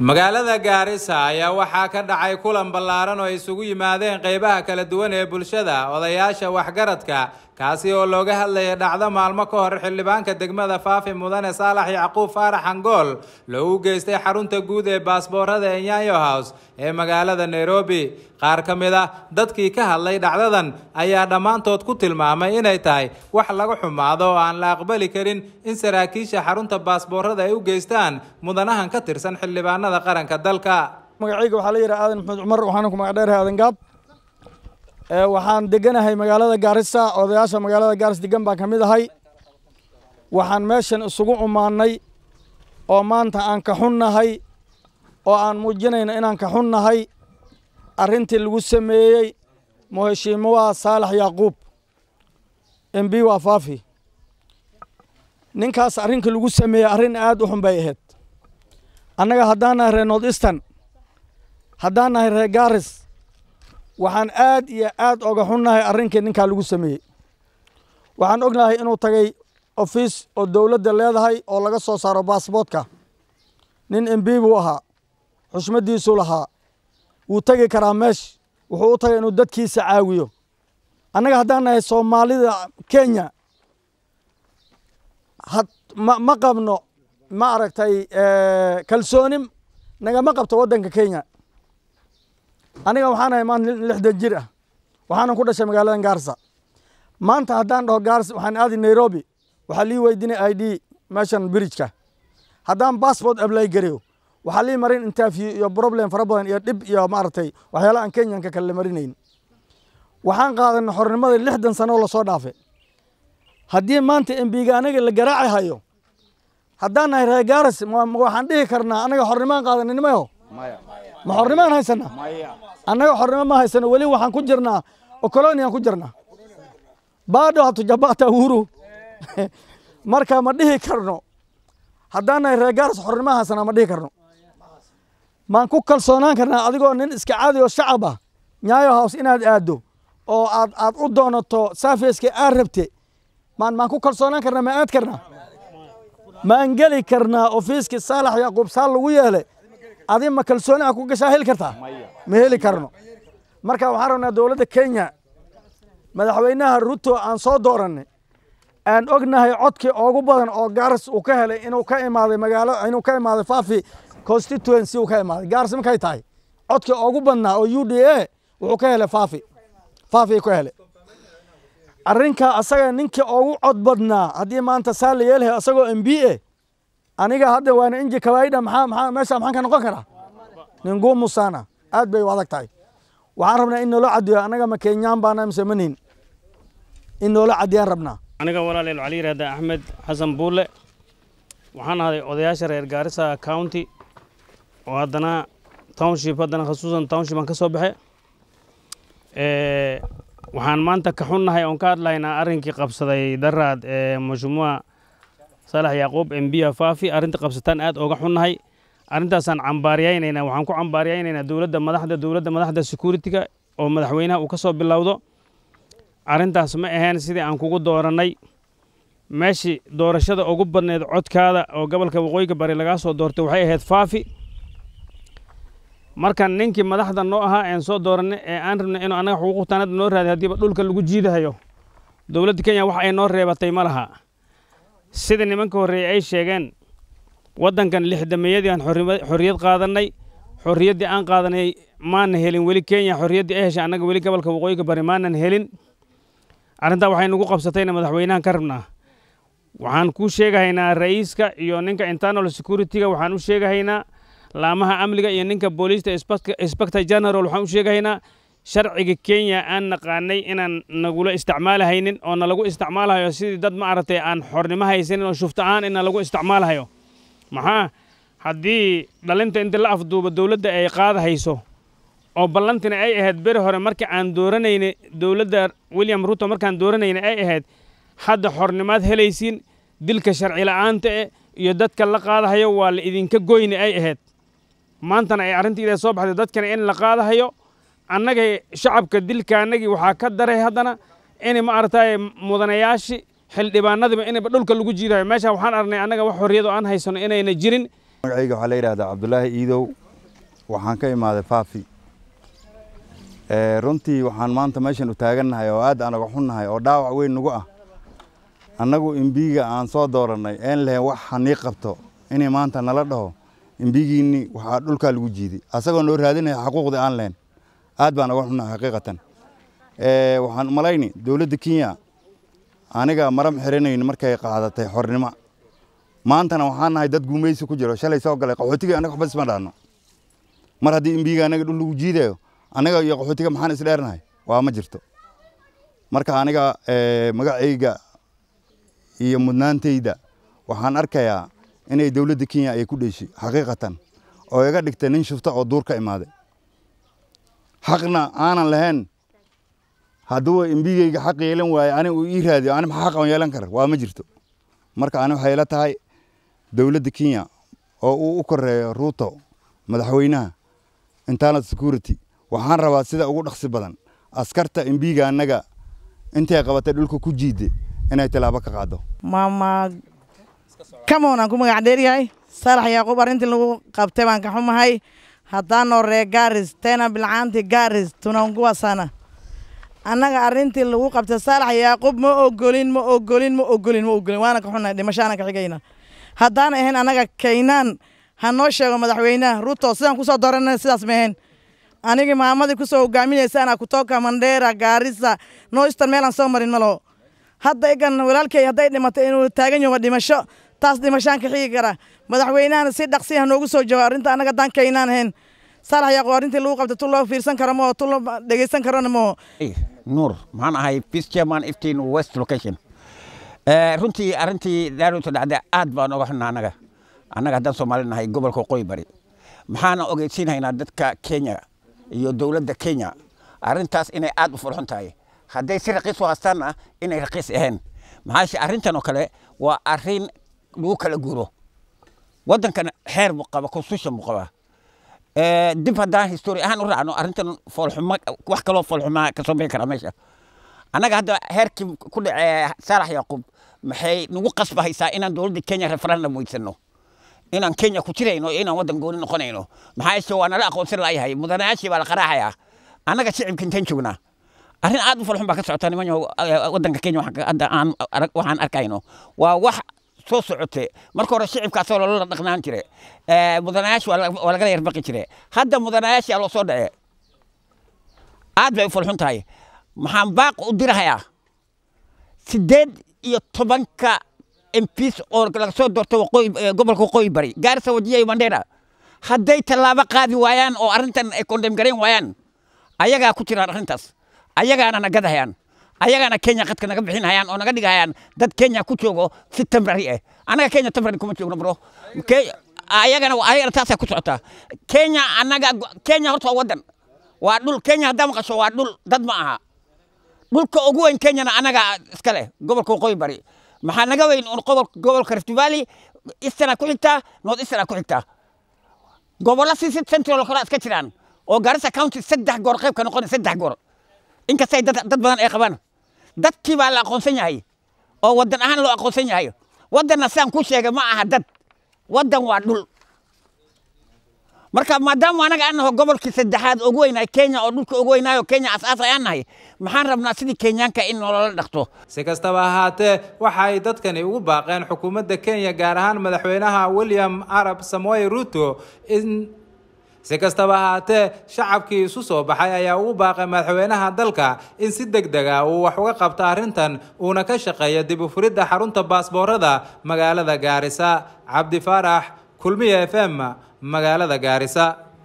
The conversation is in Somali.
magaalada gaarisa ayaa waxaa ka dhacay kulan ballaaran oo isugu yimaadeen qeybaha kala duwan ee bulshada odayaasha waxgaradka kaasi oo looga hadlaya dhacdo maalmo ka hor xildhibaanka degmada faafi mudane saalax yacquub faarax angool loogu geystay xarunta guud ee baasboorada ee nyayo house ee magaalada nairobi qaar ka mid a ah dadkii ka hadlay dhacdadan ayaa dhammaantood ku tilmaamay inay tahay wax laga xumaado oo aan la aqbali karin in saraakiisha xarunta baasboorada ay u geystaan mudanahan ka tirsan xildhibaanada qaranka dalka magacayga waxaa la yidhaha aadan maxamed cumar waxaana ku magacdheerahay aadan gaab waxaan deganahay magaalada gaarisa odayaasha magaalada gaaris degan baan ka mid ahay waxaan meeshan isugu umaannay oo maanta aan ka xunnahay oo aan muujinayno inaan ka xunnahay arrintii lagu sameeyey muheshiimuwaa saalax yacquub mb waa faafi ninkaas arrinkii lagu sameeyey arrin aad u xun bay ahayd annaga haddaan nahay reer north easton haddaan nahay reer garis waxaan aad iyo aad oga xunnahay arrinkii ninkaa lagu sameeyey waxaan ognahay inuu tagay ofiis oo dowladda leedahay oo laga soo saaro baasboodka nin mb buu ahaa xushmaddiisuu lahaa wuu tegi karaa meesh wuxuu u tagay inuu dadkiisa caawiyo annaga haddaan nahay soomaalida kenya ma ma qabno ma aragtay kalsooni nagama qabto waddanka kenya aniga waxaan ahay maanta lixdan jir ah waxaana ku dhashay magaalada gaarsa maanta haddaan dhaho gaarsa waxaan aadi nairobi waxaa lii weydiinay i d meeshan bridgeka haddaan bassport ablay gareyo waxaa lii marin interview iyo problem fara badan iyo dhib iyo maaragtay waxyaala aan kenyanka kale la marinayn waxaan qaadanay xornimada lixdan sano lasoo dhaafe haddii maanta embiga anaga la garaaci hayo haddaan nahay reegaaras waxaan dhihi karnaa annaga xornimaan qaadanay ma xornimaan haysanaa annaga xornimo ma haysano weli waxaan ku jirnaa okoloniaan ku jirnaa baadho hatujabata wuru marka ma dhihi karno haddaan nahay reegaaras xornimo haysana ma dhihi karno maan ku kalsoonaan karnaa adigoo nin iska caadi oo shacab ah nyayo house inaad aaddo oo aad aad u doonato saafeeska aad rabte maan maan ku kalsoonaan karnaa ma aad karnaa maan geli karnaa ofiiskii saalax yacquub saal lagu yeelay adi ma kalsooni a ah ku gashaa heli kartaa ma heli karno marka waxaan rabnaa dowladda kenya madaxweynaha ruto aan soo doorannay aan ognahay codkii oogu badan oo gaaras uu ka helay inuu ka imaaday magaalo inuu ka imaaday faafi constituency uu ka imaaday gaarsi markay tahay codkii ugu badnaa oo u d a wuxuu ka helay faafi faafi ku helay arrinka asaga ninkii ugu cod badnaa haddii maanta saa yeelahay asagoo m b a aniga hadda waana inji kabaayidha maxaa maxaa meesha maxaan ka noqon karaa ninguu musana aad bay u adag tahay waxaan rabnaa in noola caddeeyo annaga ma kenyaan baana mise manin in noola caddiyaan rabnaa aniga walaaleel waxaa la yidhahdaa axmed xasan buulle waxaan ahaday odayaasha reer gaarisa county oo haddana township haddana khasuusan township aan ka soo baxe eh, waxaan maanta ka xunnahay oon ka hadlahaynaa arrinkii qabsaday daraad ee eh, mashmuuca saalax yacquub embiya faafi arrinta qabsataan aad ooga xunnahay arrintaasaan cambaariyaynaynaa waxaan ku cambaariyaynaynaa dowladda madaxda dowladda madaxda security oo madaxweynaha uu ka soo bilowdo arrintaas ma ahayn sidii aan kugu doorannay meeshii doorashada ugu badneed codkaada oo gobolka waqooyiga bari lagaa soo doortay waxay ahayd faafi marka ninkii madaxda noo ahaa aan soo dooranay ee aan rabnay inuu annaga xuquuqtanada noo raadiy haddiiba dhulka lagu jiidahayo dowladda kenya wax ay noo reebatay ma laha sida nimanka horreeyey ay sheegeen waddankan lixdameeyadii aan xorriyad qaadanay xorriyaddii aan qaadanay maana helin weli kenya xorriyaddii ay heshay annaga weli gobolka waqooyiga bari maanan helin arrintaa waxay nugu qabsatayna madaxweynahan ka rabnaa waxaan ku sheegahaynaa ra'iiska iyo ninka internal security-ga waxaan u sheegahaynaa laamaha amniga iyo ninka booliista inspector general waxaan u sheegahaynaa sharciga kenya aan naqaanay inaan nagula isticmaalahaynin oo nalagu isticmaalahayo sidii dad maaragtay aan xornimo haysanin oo shufta ahaan in nalagu isticmaalahayo maxaa haddii dhalinta intii la afduuba dowladda ay qaadahayso oo ballantina ay ahayd beri hore marka aan dooranayna dowladda william ruto markaan dooranayna ay ahayd hadda xornimaad helaysiin dilka sharci la-aanta e iyo dadka la qaadahayo waa la idinka goyna ay ahayd maantana ay arrintii ilaah soo baxday dadkana in la qaadahayo annagay shacabka dilka annagii waxaa ka daray haddana in maaragtay mudanayaashii xildhibaanadiba in dhulka lagu jiidayo meeshaan waxaan arnay annaga wax horriyado aan haysano inayna jirin magacayga waxaa la yidhahdaa cabdulaahi iidow waxaan ka imaaday faafi runtii waxaan maanta meeshan u taagannahay oo aad anaga xunnahay oo dhaawac weyn nagu ah annagu imbiiga aan soo dooranay een lehen wax hanii qabto inay maanta nala dhaho imbigiinii waxaa dhulkaa lagu jiiday asagoo noo raadinaya xaquuqdii aan leyn aad baan uga xunaa xaqiiqatan eh, waxaan umalayni dowladda kenya aniga maram xirinayn markay qaadatay xornimo maantana waxaan nahay dad guumaysi ku jiro shalay soo galay qaxootiga anaga waxba isma dhaano mar haddii imbiga anaga dhul lagu jiidayo anaga iyo qaxootiga maxaan isdheernahay waa ma jirto marka aniga eh, magacayga iyo mudnaantayda waxaan arkayaa inay dowladda kenya ay ku dheeshay xaqiiqatan oo iga dhigtay nin shufta oo duur ka imaada xaqna aanan lahayn hadduu imbigeyga xaq yeelan waaye ani uu ii raadiyo ani maxaa xaq yeelan kara waa ma jirto marka ani waxay ila tahay dowladda kenya oo uu u koreeyo ruuto madaxweynaha internal security waxaan rabaa sida ugu dhaqsi badan askarta imbiga annaga intay qabatay dhulka ku jiidde inay tilaabo ka qaado kamon aan ku magac dheeryahay saalax yaaquub arrintii lagu qabtay baan ka xumahay haddaanoo ree gaaris tayna bilcaanti gaaris tunangu annaga arrintii lagu qabtay saalax yaaquub ma ogolin ma ogolin ma ogolin ma ogolin waana ka xunahay dhimashaana ka xigayna haddaana ahayn annaga kaynaan ha sheego madaxweynaha ruto sidaan kusoo dooranana sidaas maahayn anigii maamadii kusoo hogaaminaysa anaa kutoka mandheera gaarisa noistan meelaan soo marin ma laho hadda egan walaalkey hadday dhimato inuu taagan yaho dhimasho taas dhimashaan ka xigi kara madaxweynahana si dhaqsiha ah noogu soo jawa arrinta annaga dankaynaan ahayn saalax yaaqo arrintii lagu qabta tu loo fiirsan karo maho tu loo dhegaysan karona maho nuur maxaan ahay vice chairman iftiin west location eh, runtii arrintii daaruta dhacda aad baan oga annaga annaga haddaan soomaali nahay gobolka qoyi bari maxaana ogeysiinaynaa dadka kenya iyo dowladda kenya arrintaas inay aad u farxun tahay hadday si raqiis u haastaanna ah, inay raqiis ahayn maxaashi arrintan oo kale waa arrin lagu kala guuro wadankan xeer buu qaba constitution buu qabaa eh, dib haddaan histori ahaan u raacno arrintan foolxuma wax kaloo foolxumaa kasoo bixi karaa meesha annaga hadda heerkii ku dhacee eh, saalax yacquub maxay nagu qasba haysaa inaan dowladda kenya referendum weydsanno inaan kenya ku jirayno iyo inaan waddan gooni noqonayno maxaa yeeshe waa nala aqoonsan laayahay mudanayaashii baa la qaraaxayaa annaga shicibka intaan joognaa arrin aad u foolxun baa ka socota niman eh, waddanka kenya waxaan arkayno waa wax soo socotay marka hore shicibkaasoo loola dhaqnaan jire mudanayaasha waa lagala yarbaqi jire hadda mudanayaasha loo soo dhace aad bay u falxun tahay maxaan baaq u dirahayaa sideed iyo tobanka mps oo laga soo doorto gobolka waqooyi bari gaarisa wajiya iyo mandheera hadday tallaabo qaadi waayaan oo arrintan ay kondhem waayaan ayagaa ku jiraan arrintaas ayagaana gadahayaan ayagana kenya qadka naga bixin hayaan oo naga dhigahayaan dad kenya ku joogo si temporary ah eh. anaga kenya temporary kuma joogno bro ayagana ayagana ku socotaa kenya anaga kenya horta waa wadan waa dhul kenya haddaa maqasho waa dhul dad ma aha dhulka ugu weyn kenyana anaga iska leh gobolka waqooyi bari maxaa naga weyn gobolka rift valley eastern ku xigtaa north eastern ku xigtaa gobollo si central horaa iska jiraan oo garissa county saddex goor qayb ka noqona saddex goor inkastay dad badan ay qabaan dadkii baa la aqoonsan yahay oo waddan ahaan loo aqoonsan yahay waddanna saan ku sheegay ma aha dad waddan waa dhul marka maadaama anaga aan naho gobolkii saddexaad ugu weynahay kenya oo dhulka ugu weynaayo kenya asaas ayaan nahay maxaan rabnaa sidii kenyaanka in nolola dhaqto si kastaba ahaatee waxa ay dadkani ugu baaqeen xukuumadda kenya gaar ahaan madaxweynaha william arab samoy ruto in si kastaba ahaatee shacabkii isu soo baxay ayaa ugu baaqay madaxweynaha dalka in si deg dega uu wax uga qabto arrintan uuna ka shaqeeya dib u furidda xarunta baasboorada magaalada gaarisa cabdi faarax kulmiya f m magaalada gaarisa